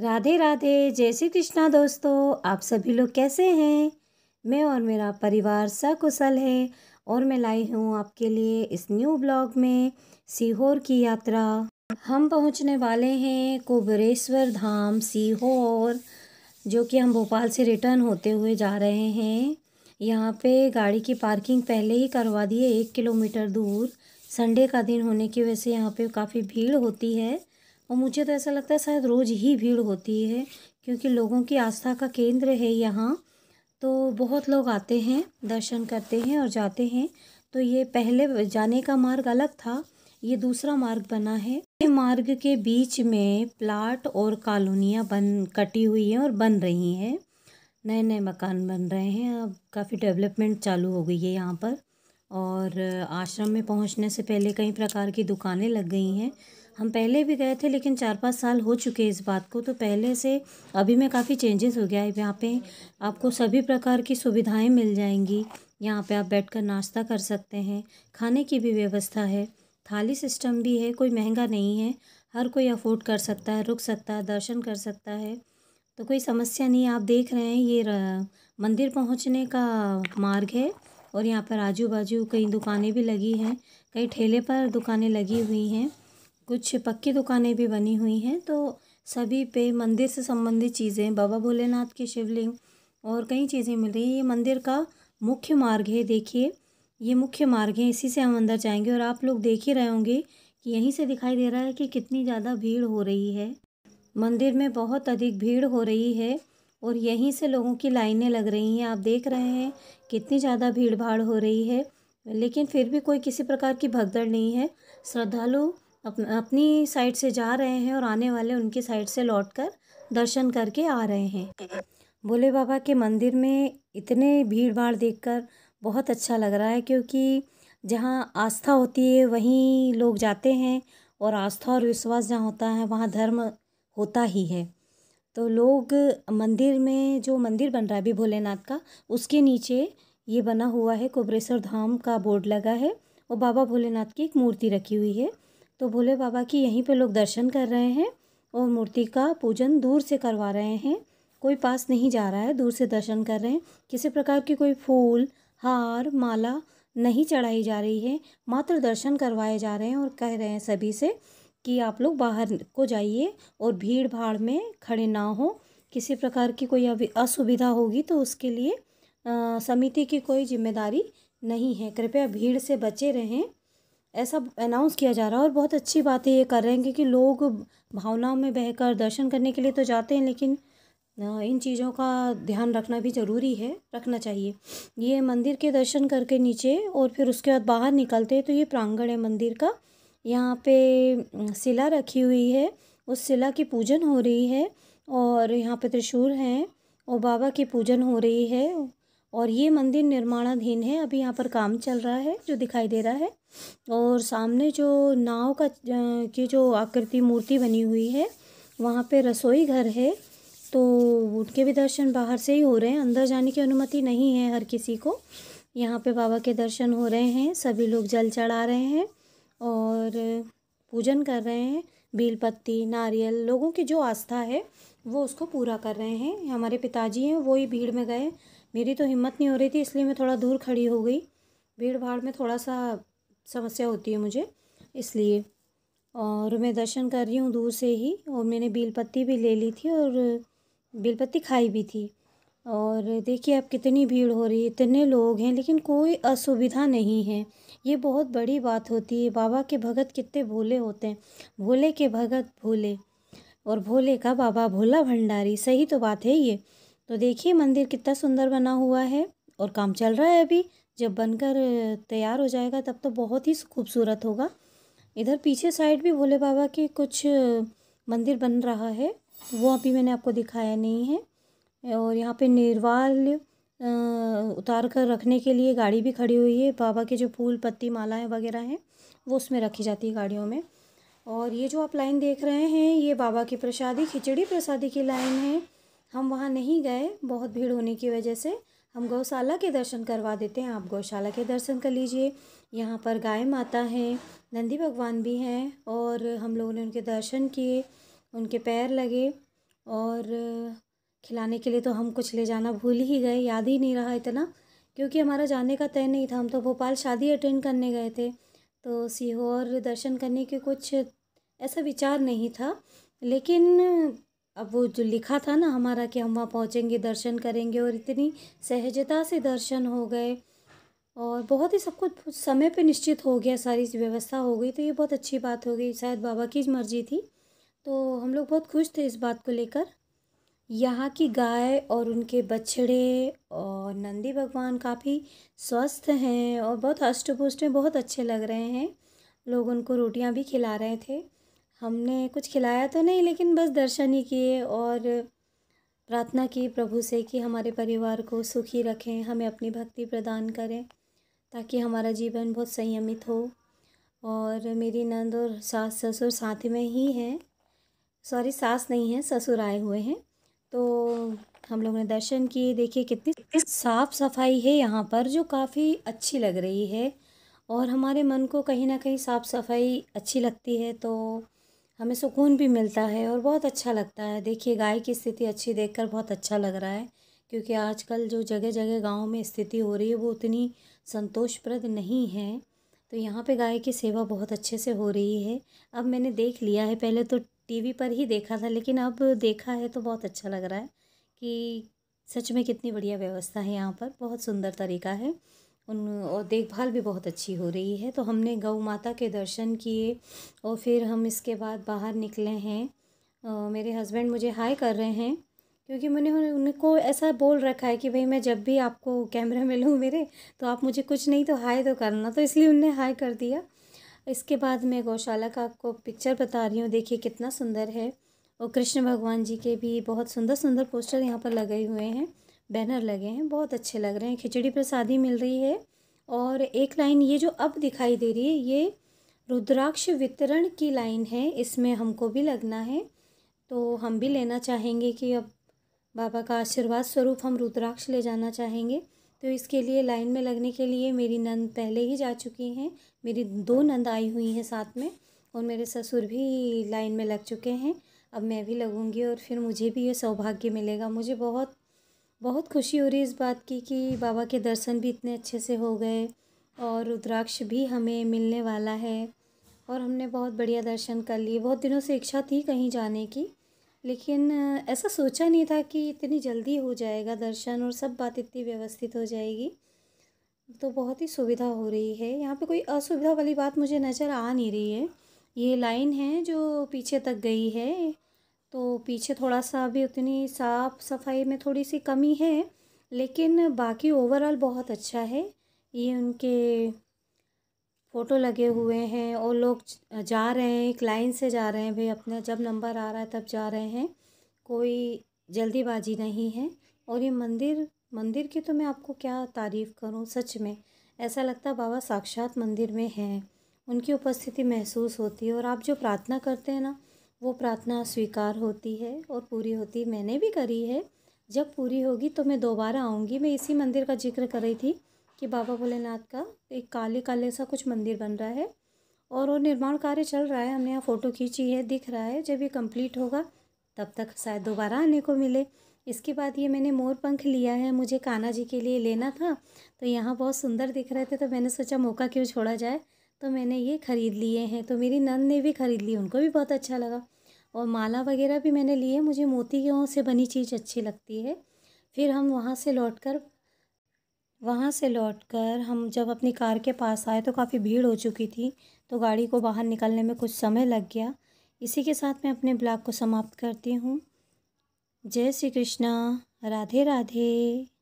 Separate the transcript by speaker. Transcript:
Speaker 1: राधे राधे जय श्री कृष्णा दोस्तों आप सभी लोग कैसे हैं मैं और मेरा परिवार सकुशल है और मैं लाई हूँ आपके लिए इस न्यू ब्लॉग में सीहोर की यात्रा हम पहुँचने वाले हैं कुबरेश्वर धाम सीहोर जो कि हम भोपाल से रिटर्न होते हुए जा रहे हैं यहाँ पे गाड़ी की पार्किंग पहले ही करवा दी है एक किलोमीटर दूर संडे का दिन होने की वजह से यहाँ पे काफ़ी भीड़ होती है और मुझे तो ऐसा लगता है शायद रोज़ ही भीड़ होती है क्योंकि लोगों की आस्था का केंद्र है यहाँ तो बहुत लोग आते हैं दर्शन करते हैं और जाते हैं तो ये पहले जाने का मार्ग अलग था ये दूसरा मार्ग बना है मार्ग के बीच में प्लाट और कॉलोनियाँ बन कटी हुई हैं और बन रही हैं नए नए मकान बन रहे हैं अब काफ़ी डेवलपमेंट चालू हो गई है यहाँ पर और आश्रम में पहुँचने से पहले कई प्रकार की दुकानें लग गई हैं हम पहले भी गए थे लेकिन चार पाँच साल हो चुके हैं इस बात को तो पहले से अभी में काफ़ी चेंजेस हो गया है यहाँ पे आपको सभी प्रकार की सुविधाएं मिल जाएंगी यहाँ पे आप बैठकर नाश्ता कर सकते हैं खाने की भी व्यवस्था है थाली सिस्टम भी है कोई महंगा नहीं है हर कोई अफोर्ड कर सकता है रुक सकता है दर्शन कर सकता है तो कोई समस्या नहीं आप देख रहे हैं ये मंदिर पहुँचने का मार्ग है और यहाँ पर आजू बाजू कई दुकानें भी लगी हैं कई ठेले पर दुकानें लगी हुई हैं कुछ पक्की दुकानें भी बनी हुई हैं तो सभी पे मंदिर से संबंधित चीज़ें बाबा भोलेनाथ के शिवलिंग और कई चीज़ें मिल रही हैं ये मंदिर का मुख्य मार्ग है देखिए ये मुख्य मार्ग है इसी से हम अंदर जाएंगे और आप लोग देख ही रहे होंगे कि यहीं से दिखाई दे रहा है कि कितनी ज़्यादा भीड़ हो रही है मंदिर में बहुत अधिक भीड़ हो रही है और यहीं से लोगों की लाइनें लग रही हैं आप देख रहे हैं कितनी ज़्यादा भीड़ भाड़ हो रही है लेकिन फिर भी कोई किसी प्रकार की भगदड़ नहीं है श्रद्धालु अपनी साइड से जा रहे हैं और आने वाले उनकी साइड से लौटकर दर्शन करके आ रहे हैं भोले बाबा के मंदिर में इतने भीड़ भाड़ कर बहुत अच्छा लग रहा है क्योंकि जहाँ आस्था होती है वहीं लोग जाते हैं और आस्था और विश्वास जहाँ होता है वहाँ धर्म होता ही है तो लोग मंदिर में जो मंदिर बन रहा है अभी भोलेनाथ का उसके नीचे ये बना हुआ है कोबरेश्वर धाम का बोर्ड लगा है और बाबा भोलेनाथ की एक मूर्ति रखी हुई है तो भोले बाबा की यहीं पे लोग दर्शन कर रहे हैं और मूर्ति का पूजन दूर से करवा रहे हैं कोई पास नहीं जा रहा है दूर से दर्शन कर रहे हैं किसी प्रकार की कोई फूल हार माला नहीं चढ़ाई जा रही है मात्र दर्शन करवाए जा रहे हैं और कह रहे हैं सभी से कि आप लोग बाहर को जाइए और भीड़ भाड़ में खड़े ना हो किसी प्रकार की कोई अभी असुविधा होगी तो उसके लिए समिति की कोई जिम्मेदारी नहीं है कृपया भीड़ से बचे रहें ऐसा अनाउंस किया जा रहा है और बहुत अच्छी बात है ये कर रहे हैं क्योंकि लोग भावनाओं में बहकर दर्शन करने के लिए तो जाते हैं लेकिन इन चीज़ों का ध्यान रखना भी ज़रूरी है रखना चाहिए ये मंदिर के दर्शन करके नीचे और फिर उसके बाद बाहर निकलते हैं तो ये प्रांगण है मंदिर का यहाँ पे शिला रखी हुई है उस शिला की पूजन हो रही है और यहाँ पे त्रिशूल हैं और बाबा की पूजन हो रही है और ये मंदिर निर्माणाधीन है अभी यहाँ पर काम चल रहा है जो दिखाई दे रहा है और सामने जो नाव का की जो आकृति मूर्ति बनी हुई है वहाँ पे रसोई घर है तो उनके भी दर्शन बाहर से ही हो रहे हैं अंदर जाने की अनुमति नहीं है हर किसी को यहाँ पे बाबा के दर्शन हो रहे हैं सभी लोग जल चढ़ा रहे हैं और पूजन कर रहे हैं बेलपत्ती नारियल लोगों की जो आस्था है वो उसको पूरा कर रहे हैं हमारे पिताजी हैं वो ही भीड़ में गए मेरी तो हिम्मत नहीं हो रही थी इसलिए मैं थोड़ा दूर खड़ी हो गई भीड़ भाड़ में थोड़ा सा समस्या होती है मुझे इसलिए और मैं दर्शन कर रही हूँ दूर से ही और मैंने बेलपत्ती भी ले ली थी और बेलपत्ती खाई भी थी और देखिए अब कितनी भीड़ हो रही है इतने लोग हैं लेकिन कोई असुविधा नहीं है ये बहुत बड़ी बात होती है बाबा के भगत कितने भोले होते हैं भोले के भगत भोले और भोले का बाबा भोला भंडारी सही तो बात है ये तो देखिए मंदिर कितना सुंदर बना हुआ है और काम चल रहा है अभी जब बनकर तैयार हो जाएगा तब तो बहुत ही खूबसूरत होगा इधर पीछे साइड भी भोले बाबा के कुछ मंदिर बन रहा है वो अभी मैंने आपको दिखाया नहीं है और यहाँ पे निर्वाल उतार कर रखने के लिए गाड़ी भी खड़ी हुई है बाबा के जो फूल पत्ती मालाएँ वगैरह हैं वो उसमें रखी जाती है गाड़ियों में और ये जो आप लाइन देख रहे हैं ये बाबा की प्रसादी खिचड़ी प्रसादी की लाइन है हम वहाँ नहीं गए बहुत भीड़ होने की वजह से हम गौशाला के दर्शन करवा देते हैं आप गौशाला के दर्शन कर लीजिए यहाँ पर गाय माता हैं नंदी भगवान भी हैं और हम लोगों ने उनके दर्शन किए उनके पैर लगे और खिलाने के लिए तो हम कुछ ले जाना भूल ही गए याद ही नहीं रहा इतना क्योंकि हमारा जाने का तय नहीं था हम तो भोपाल शादी अटेंड करने गए थे तो सीहोर दर्शन करने के कुछ ऐसा विचार नहीं था लेकिन अब वो जो लिखा था ना हमारा कि हम वहाँ पहुँचेंगे दर्शन करेंगे और इतनी सहजता से दर्शन हो गए और बहुत ही सब कुछ समय पे निश्चित हो गया सारी व्यवस्था हो गई तो ये बहुत अच्छी बात हो गई शायद बाबा की मर्जी थी तो हम लोग बहुत खुश थे इस बात को लेकर यहाँ की गाय और उनके बछड़े और नंदी भगवान काफ़ी स्वस्थ हैं और बहुत हष्ट पुष्ट बहुत अच्छे लग रहे हैं लोग उनको रोटियाँ भी खिला रहे थे हमने कुछ खिलाया तो नहीं लेकिन बस दर्शन ही किए और प्रार्थना की प्रभु से कि हमारे परिवार को सुखी रखें हमें अपनी भक्ति प्रदान करें ताकि हमारा जीवन बहुत संयमित हो और मेरी नंद और सास ससुर साथ में ही हैं सॉरी सास नहीं है ससुर आए हुए हैं तो हम लोग ने दर्शन किए देखिए कितनी साफ़ सफाई है यहाँ पर जो काफ़ी अच्छी लग रही है और हमारे मन को कहीं ना कहीं साफ़ सफाई अच्छी लगती है तो हमें सुकून भी मिलता है और बहुत अच्छा लगता है देखिए गाय की स्थिति अच्छी देखकर बहुत अच्छा लग रहा है क्योंकि आजकल जो जगह जगह गाँव में स्थिति हो रही है वो उतनी संतोषप्रद नहीं है तो यहाँ पे गाय की सेवा बहुत अच्छे से हो रही है अब मैंने देख लिया है पहले तो टीवी पर ही देखा था लेकिन अब देखा है तो बहुत अच्छा लग रहा है कि सच में कितनी बढ़िया व्यवस्था है यहाँ पर बहुत सुंदर तरीका है उन और देखभाल भी बहुत अच्छी हो रही है तो हमने गऊ माता के दर्शन किए और फिर हम इसके बाद बाहर निकले हैं आ, मेरे हस्बैंड मुझे हाय कर रहे हैं क्योंकि मैंने उनको ऐसा बोल रखा है कि भाई मैं जब भी आपको कैमरा में लूँ मेरे तो आप मुझे कुछ नहीं तो हाय तो करना तो इसलिए उनने हाय कर दिया इसके बाद मैं गौशाला का आपको पिक्चर बता रही हूँ देखिए कितना सुंदर है और कृष्ण भगवान जी के भी बहुत सुंदर सुंदर पोस्टर यहाँ पर लगे हुए हैं बैनर लगे हैं बहुत अच्छे लग रहे हैं खिचड़ी प्रसादी मिल रही है और एक लाइन ये जो अब दिखाई दे रही है ये रुद्राक्ष वितरण की लाइन है इसमें हमको भी लगना है तो हम भी लेना चाहेंगे कि अब बाबा का आशीर्वाद स्वरूप हम रुद्राक्ष ले जाना चाहेंगे तो इसके लिए लाइन में लगने के लिए मेरी नंद पहले ही जा चुकी हैं मेरी दो नंद आई हुई हैं साथ में और मेरे ससुर भी लाइन में लग चुके हैं अब मैं भी लगूंगी और फिर मुझे भी ये सौभाग्य मिलेगा मुझे बहुत बहुत खुशी हो रही है इस बात की कि बाबा के दर्शन भी इतने अच्छे से हो गए और रुद्राक्ष भी हमें मिलने वाला है और हमने बहुत बढ़िया दर्शन कर लिए बहुत दिनों से इच्छा थी कहीं जाने की लेकिन ऐसा सोचा नहीं था कि इतनी जल्दी हो जाएगा दर्शन और सब बात इतनी व्यवस्थित हो जाएगी तो बहुत ही सुविधा हो रही है यहाँ पे कोई असुविधा वाली बात मुझे नज़र आ नहीं रही है ये लाइन है जो पीछे तक गई है तो पीछे थोड़ा सा अभी उतनी साफ़ सफाई में थोड़ी सी कमी है लेकिन बाकी ओवरऑल बहुत अच्छा है ये उनके फ़ोटो लगे हुए हैं और लोग जा रहे हैं एक लाइन से जा रहे हैं भाई अपना जब नंबर आ रहा है तब जा रहे हैं कोई जल्दीबाजी नहीं है और ये मंदिर मंदिर की तो मैं आपको क्या तारीफ़ करूं सच में ऐसा लगता है बाबा साक्षात मंदिर में हैं उनकी उपस्थिति महसूस होती है और आप जो प्रार्थना करते हैं ना वो प्रार्थना स्वीकार होती है और पूरी होती मैंने भी करी है जब पूरी होगी तो मैं दोबारा आऊँगी मैं इसी मंदिर का जिक्र कर रही थी कि बाबा भोलेनाथ का एक काले काले सा कुछ मंदिर बन रहा है और वो निर्माण कार्य चल रहा है हमने यहाँ फ़ोटो खींची है दिख रहा है जब ये कंप्लीट होगा तब तक शायद दोबारा आने को मिले इसके बाद ये मैंने मोर पंख लिया है मुझे कान्हा जी के लिए लेना था तो यहाँ बहुत सुंदर दिख रहे थे तो मैंने सोचा मौका क्यों छोड़ा जाए तो मैंने ये ख़रीद लिए हैं तो मेरी नंद ने भी ख़रीद ली उनको भी बहुत अच्छा लगा और माला वगैरह भी मैंने लिए मुझे मोती से बनी चीज़ अच्छी लगती है फिर हम वहाँ से लौट कर वहाँ से लौट कर हम जब अपनी कार के पास आए तो काफ़ी भीड़ हो चुकी थी तो गाड़ी को बाहर निकलने में कुछ समय लग गया इसी के साथ मैं अपने ब्लॉग को समाप्त करती हूँ जय श्री कृष्णा राधे राधे